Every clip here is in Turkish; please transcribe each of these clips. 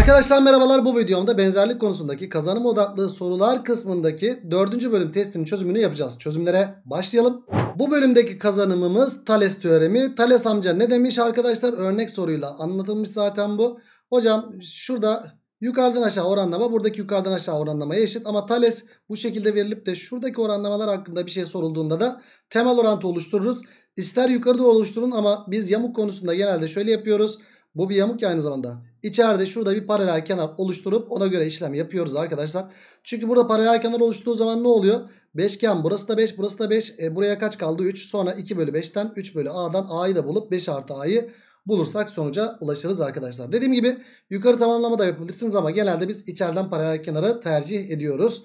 Arkadaşlar merhabalar bu videomda benzerlik konusundaki kazanım odaklı sorular kısmındaki 4. bölüm testinin çözümünü yapacağız. Çözümlere başlayalım. Bu bölümdeki kazanımımız Thales teoremi. Thales amca ne demiş arkadaşlar? Örnek soruyla anlatılmış zaten bu. Hocam şurada yukarıdan aşağı oranlama buradaki yukarıdan aşağı oranlamaya eşit. Ama Thales bu şekilde verilip de şuradaki oranlamalar hakkında bir şey sorulduğunda da temel orantı oluştururuz. İster yukarıda oluşturun ama biz yamuk konusunda genelde şöyle yapıyoruz. Bu bir yamuk ya aynı zamanda. İçeride şurada bir paralel kenar oluşturup ona göre işlem yapıyoruz arkadaşlar. Çünkü burada paralel kenar oluştuğu zaman ne oluyor? Beşgen burası da 5 burası da 5. E, buraya kaç kaldı? 3 sonra 2 bölü 5'ten 3 bölü a'dan a'yı da bulup 5 artı a'yı bulursak sonuca ulaşırız arkadaşlar. Dediğim gibi yukarı tamamlama da yapabilirsiniz ama genelde biz içeriden paralel kenarı tercih ediyoruz.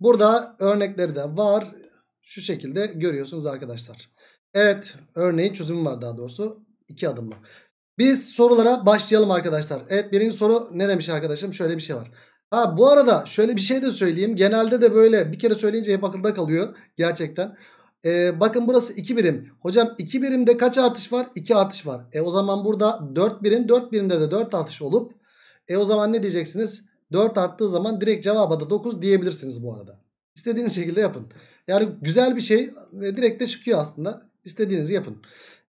Burada örnekleri de var. Şu şekilde görüyorsunuz arkadaşlar. Evet örneğin çözümü var daha doğrusu. iki adımla. Biz sorulara başlayalım arkadaşlar. Evet birinci soru ne demiş arkadaşım? Şöyle bir şey var. Ha bu arada şöyle bir şey de söyleyeyim. Genelde de böyle bir kere söyleyince hep akılda kalıyor gerçekten. Ee, bakın burası 2 birim. Hocam 2 birimde kaç artış var? 2 artış var. E o zaman burada 4 birim 4 birimde de 4 artış olup e o zaman ne diyeceksiniz? 4 arttığı zaman direkt cevaba da 9 diyebilirsiniz bu arada. İstediğiniz şekilde yapın. Yani güzel bir şey direkt de çıkıyor aslında. İstediğinizi yapın.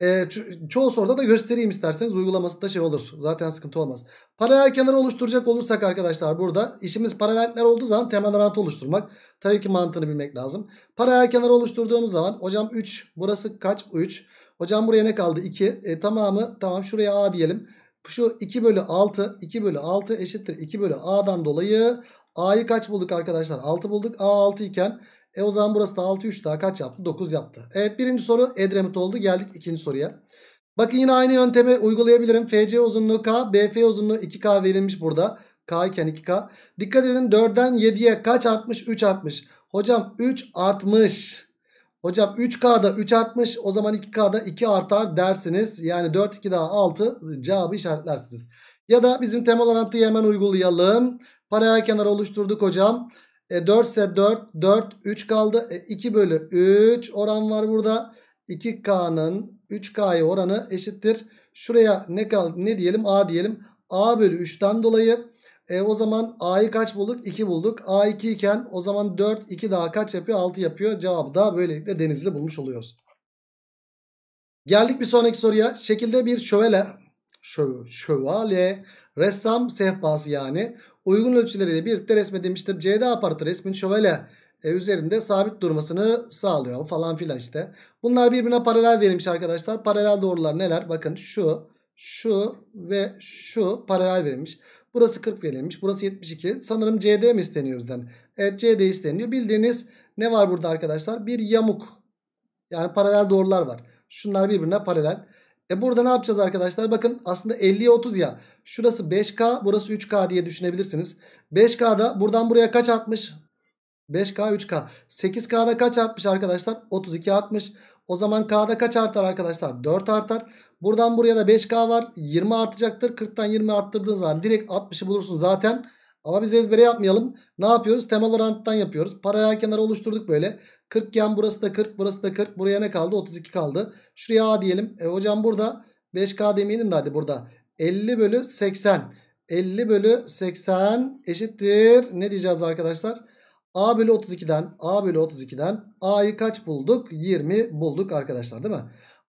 E, ço çoğu soruda da göstereyim isterseniz uygulaması da şey olur. Zaten sıkıntı olmaz. Paralel kenarı oluşturacak olursak arkadaşlar burada işimiz paralellikler olduğu zaman temel orantı oluşturmak. Tabii ki mantığını bilmek lazım. Paralel kenarı oluşturduğumuz zaman hocam 3 burası kaç? 3. Hocam buraya ne kaldı? 2. E, tamamı tamam şuraya A diyelim. Şu 2 bölü 6 2 bölü 6 eşittir 2 bölü A'dan dolayı A'yı kaç bulduk arkadaşlar? 6 bulduk. A 6 iken e o zaman burası da 6 3 daha kaç yaptı? 9 yaptı. Evet birinci soru Edremit oldu. Geldik ikinci soruya. Bakın yine aynı yöntemi uygulayabilirim. FC uzunluğu K, BF uzunluğu 2K verilmiş burada. K iken 2K. Dikkat edin 4'den 7'ye kaç artmış? 3 artmış. Hocam 3 artmış. Hocam 3K'da 3 artmış. O zaman 2K'da 2 artar dersiniz. Yani 4 2 daha 6 cevabı işaretlersiniz. Ya da bizim temel orantıyı hemen uygulayalım. Paraya kenar oluşturduk hocam. E 4 ise 4. 4 3 kaldı. E 2 bölü 3 oran var burada. 2K'nın 3K'ya oranı eşittir. Şuraya ne kaldı ne diyelim? A diyelim. A bölü 3'ten dolayı e, o zaman A'yı kaç bulduk? 2 bulduk. A 2 iken o zaman 4 2 daha kaç yapıyor? 6 yapıyor. Cevabı da böylelikle Denizli bulmuş oluyoruz. Geldik bir sonraki soruya. Şekilde bir şövele şöv, şövale ressam sehpası yani uygun ölçüleriyle birlikte resmedilmiştir. CD aparatı resmin şövalye e, üzerinde sabit durmasını sağlıyor falan filan işte. Bunlar birbirine paralel verilmiş arkadaşlar. Paralel doğrular neler? Bakın şu, şu ve şu paralel verilmiş. Burası 40 verilmiş. Burası 72. Sanırım CD mi isteniyor bizden? Evet CD isteniyor. Bildiğiniz ne var burada arkadaşlar? Bir yamuk. Yani paralel doğrular var. Şunlar birbirine paralel. E burada ne yapacağız arkadaşlar? Bakın aslında 50'ye 30 ya. Şurası 5K burası 3K diye düşünebilirsiniz. 5K'da buradan buraya kaç artmış? 5K 3K. 8K'da kaç artmış arkadaşlar? 32 artmış. O zaman K'da kaç artar arkadaşlar? 4 artar. Buradan buraya da 5K var. 20 artacaktır. 40'tan 20 arttırdığın zaman direkt 60'ı bulursun zaten. Ama biz ezbere yapmayalım. Ne yapıyoruz? Temel oranttan yapıyoruz. Paralel kenarı oluşturduk böyle. 40 yan burası da 40 burası da 40. Buraya ne kaldı? 32 kaldı. Şuraya A diyelim. E hocam burada 5K demeyelim de hadi burada. 50 bölü 80. 50 bölü 80 eşittir. Ne diyeceğiz arkadaşlar? A bölü 32'den A bölü 32'den A'yı kaç bulduk? 20 bulduk arkadaşlar değil mi?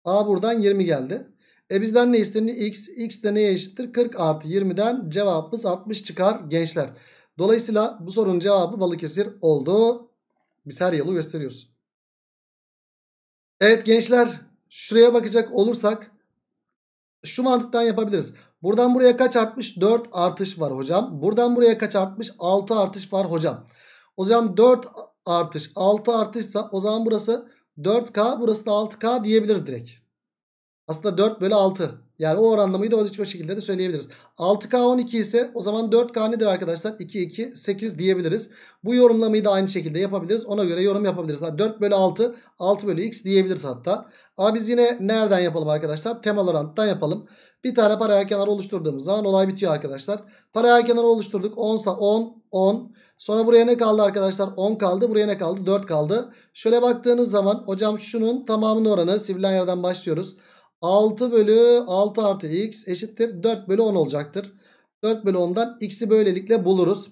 A buradan 20 geldi. E bizden ne isteniyor? X. X de neye eşittir? 40 artı 20'den cevabımız 60 çıkar gençler. Dolayısıyla bu sorunun cevabı Balıkesir oldu. Biz her yılı gösteriyoruz. Evet gençler şuraya bakacak olursak şu mantıktan yapabiliriz. Buradan buraya kaç artmış? 4 artış var hocam. Buradan buraya kaç artmış? 6 artış var hocam. O zaman 4 artış 6 artışsa o zaman burası 4K burası da 6K diyebiliriz direkt. Aslında 4 bölü 6. Yani o oranlamayı da o şekilde de söyleyebiliriz. 6K 12 ise o zaman 4K nedir arkadaşlar? 2, 2, 8 diyebiliriz. Bu yorumlamayı da aynı şekilde yapabiliriz. Ona göre yorum yapabiliriz. Yani 4 bölü 6, 6 bölü x diyebiliriz hatta. Ama biz yine nereden yapalım arkadaşlar? Temel oranttan yapalım. Bir tane paralel kenar oluşturduğumuz zaman olay bitiyor arkadaşlar. Paralel kenar oluşturduk. 10 sa 10, 10. Sonra buraya ne kaldı arkadaşlar? 10 kaldı. Buraya ne kaldı? 4 kaldı. Şöyle baktığınız zaman hocam şunun tamamının oranı. Sivrilen yerden başlıyoruz. 6 bölü 6 artı x eşittir 4 bölü 10 olacaktır. 4 bölü 10'dan x'i böylelikle buluruz.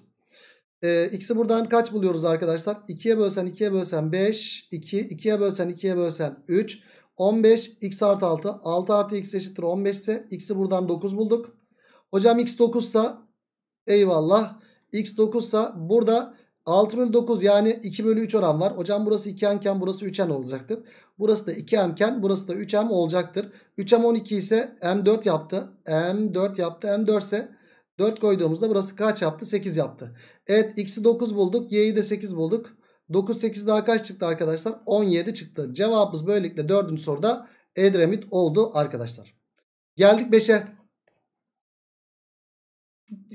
Ee, x'i buradan kaç buluyoruz arkadaşlar? 2'ye bölsen 2'ye bölsen 5, 2, 2'ye bölsen 2'ye bölsen 3, 15, x artı 6, 6 artı x eşittir 15 ise x'i buradan 9 bulduk. Hocam x 9 ise eyvallah x 9 ise burada 6 bölü 9 yani 2 bölü 3 oran var. Hocam burası 2m burası 3n olacaktır. Burası da 2m burası da 3m olacaktır. 3m 12 ise m4 yaptı. m4 yaptı. m4 ise 4 koyduğumuzda burası kaç yaptı? 8 yaptı. Evet x'i 9 bulduk. y'yi de 8 bulduk. 9 8 daha kaç çıktı arkadaşlar? 17 çıktı. Cevabımız böylelikle 4. soruda Edremit oldu arkadaşlar. Geldik 5'e.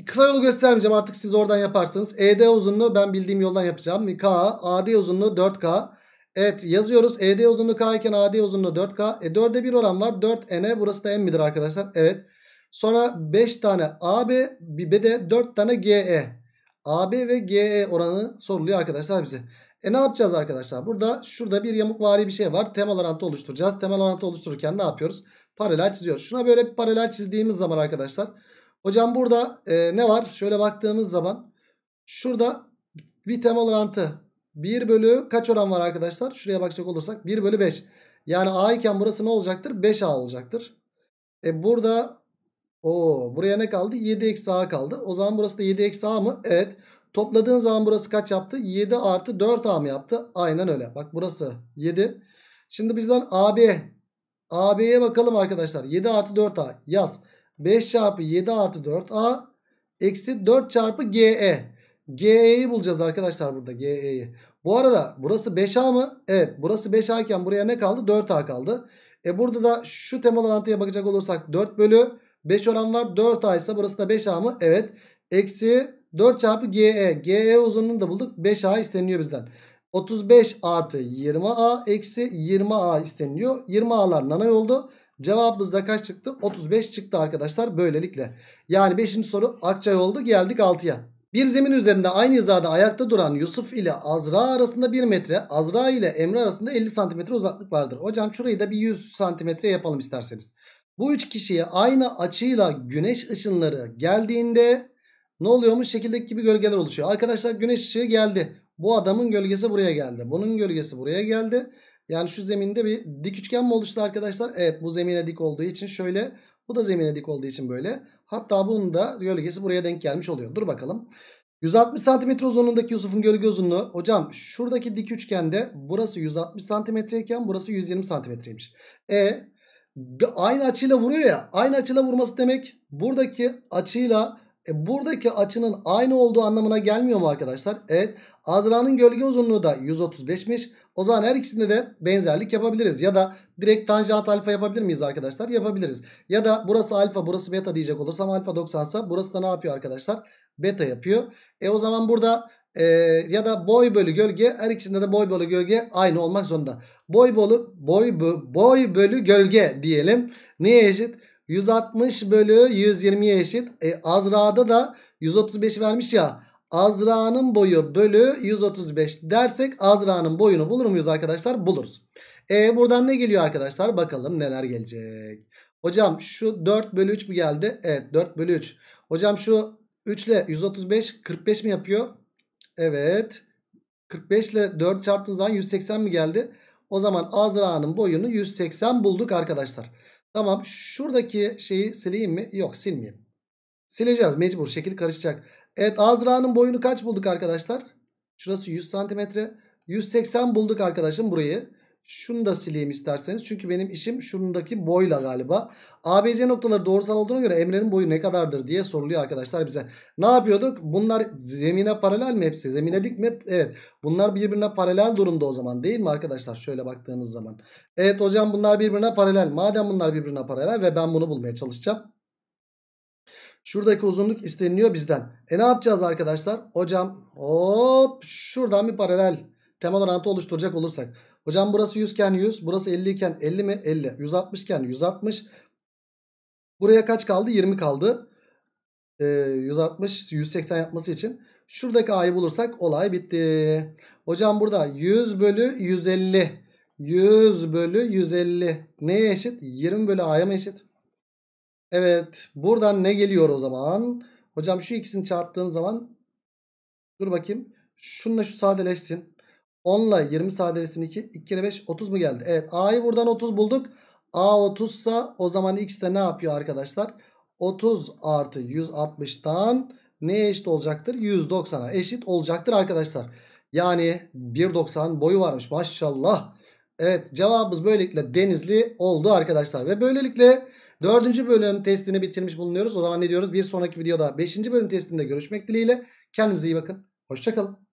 Kısa yolu göstermeyeceğim artık siz oradan yaparsınız. ED uzunluğu ben bildiğim yoldan yapacağım. K, AD uzunluğu 4K. Evet yazıyoruz. ED uzunluğu K iken AD uzunluğu 4K. E 4'e 1 oran var. 4 n burası da N midir arkadaşlar? Evet. Sonra 5 tane AB bir de 4 tane GE. AB ve GE oranı soruluyor arkadaşlar bize. E ne yapacağız arkadaşlar? Burada şurada bir yamukvari bir şey var. Temel orantı oluşturacağız. Temel orantı oluştururken ne yapıyoruz? Paralel çiziyoruz. Şuna böyle bir paralel çizdiğimiz zaman arkadaşlar Hocam burada e, ne var? Şöyle baktığımız zaman şurada bir temel orantı 1 bölü kaç oran var arkadaşlar? Şuraya bakacak olursak 1 bölü 5. Yani A iken burası ne olacaktır? 5A olacaktır. E burada o buraya ne kaldı? 7 eksi A kaldı. O zaman burası da 7 eksi A mı? Evet. Topladığın zaman burası kaç yaptı? 7 artı 4A mı yaptı? Aynen öyle. Bak burası 7. Şimdi bizden AB. AB'ye bakalım arkadaşlar. 7 artı 4A yaz. Yaz. 5 çarpı 7 artı 4A eksi 4 çarpı GE. GE'yi bulacağız arkadaşlar burada GE'yi. Bu arada burası 5A mı? Evet burası 5A iken buraya ne kaldı? 4A kaldı. E burada da şu temel orantıya bakacak olursak 4 bölü 5 oran var. 4A ise burası da 5A mı? Evet. Eksi 4 çarpı GE. GE uzunluğunu da bulduk. 5A isteniyor bizden. 35 artı 20A eksi 20A isteniyor. 20A'lar nanay oldu. Cevabımız da kaç çıktı? 35 çıktı arkadaşlar böylelikle. Yani 5. soru Akçay oldu geldik 6'ya. Bir zemin üzerinde aynı hizada ayakta duran Yusuf ile Azra arasında 1 metre, Azra ile Emre arasında 50 santimetre uzaklık vardır. Hocam şurayı da bir 100 santimetre yapalım isterseniz. Bu üç kişiye aynı açıyla güneş ışınları geldiğinde ne oluyormuş? Şekildeki gibi gölgeler oluşuyor. Arkadaşlar güneş ışığı geldi. Bu adamın gölgesi buraya geldi. Bunun gölgesi buraya geldi. Yani şu zeminde bir dik üçgen mi oluştu arkadaşlar? Evet bu zemine dik olduğu için şöyle. Bu da zemine dik olduğu için böyle. Hatta bunun da gölgesi buraya denk gelmiş oluyor. Dur bakalım. 160 cm uzunluğundaki Yusuf'un gölge uzunluğu. Hocam şuradaki dik üçgende burası 160 cm iken burası 120 cm'ymiş. E aynı açıyla vuruyor ya. Aynı açıyla vurması demek buradaki açıyla e, buradaki açının aynı olduğu anlamına gelmiyor mu arkadaşlar? Evet. Azra'nın gölge uzunluğu da 135'miş. O zaman her ikisinde de benzerlik yapabiliriz. Ya da direkt tanjant alfa yapabilir miyiz arkadaşlar? Yapabiliriz. Ya da burası alfa burası beta diyecek olursam alfa 90 sa burası da ne yapıyor arkadaşlar? Beta yapıyor. E o zaman burada e, ya da boy bölü gölge her ikisinde de boy bölü gölge aynı olmak zorunda. Boy bölü boy, boy bölü gölge diyelim. Neye eşit? 160 bölü 120'ye eşit. E, Azra'da da 135 vermiş ya. Azra'nın boyu bölü 135 dersek Azra'nın boyunu bulur muyuz arkadaşlar? Buluruz. E buradan ne geliyor arkadaşlar? Bakalım neler gelecek. Hocam şu 4 bölü 3 mü geldi? Evet 4 bölü 3. Hocam şu 3 ile 135 45 mi yapıyor? Evet. 45 ile 4 çarptığınız zaman 180 mi geldi? O zaman Azra'nın boyunu 180 bulduk arkadaşlar. Tamam şuradaki şeyi sileyim mi? Yok silmeyeyim. Sileceğiz mecbur şekil karışacak. Evet Azra'nın boyunu kaç bulduk arkadaşlar? Şurası 100 santimetre. 180 bulduk arkadaşım burayı. Şunu da sileyim isterseniz. Çünkü benim işim şundaki boyla galiba. ABC noktaları doğrusal olduğuna göre Emre'nin boyu ne kadardır diye soruluyor arkadaşlar bize. Ne yapıyorduk? Bunlar zemine paralel mi hepsi? Zemine dik mi? Evet. Bunlar birbirine paralel durumda o zaman değil mi arkadaşlar? Şöyle baktığınız zaman. Evet hocam bunlar birbirine paralel. Madem bunlar birbirine paralel ve ben bunu bulmaya çalışacağım. Şuradaki uzunluk isteniliyor bizden. E ne yapacağız arkadaşlar? Hocam hop şuradan bir paralel temel orantı oluşturacak olursak. Hocam burası 100 iken 100. Burası 50 iken 50 mi? 50. 160 iken 160. Buraya kaç kaldı? 20 kaldı. Ee, 160, 180 yapması için. Şuradaki a'yı bulursak olay bitti. Hocam burada 100 bölü 150. 100 bölü 150. Neye eşit? 20 bölü a'ya mı eşit? Evet. Buradan ne geliyor o zaman? Hocam şu ikisini çarptığım zaman. Dur bakayım. Şununla şu sadeleşsin. 10 ile 20 sadelesin 2. 2 kere 5 30 mu geldi? Evet A'yı buradan 30 bulduk. A 30 sa o zaman X de ne yapıyor arkadaşlar? 30 artı 160'tan neye eşit olacaktır? 190'a eşit olacaktır arkadaşlar. Yani 1.90 boyu varmış maşallah. Evet cevabımız böylelikle denizli oldu arkadaşlar. Ve böylelikle dördüncü bölüm testini bitirmiş bulunuyoruz. O zaman ne diyoruz? Bir sonraki videoda beşinci bölüm testinde görüşmek dileğiyle. Kendinize iyi bakın. Hoşçakalın.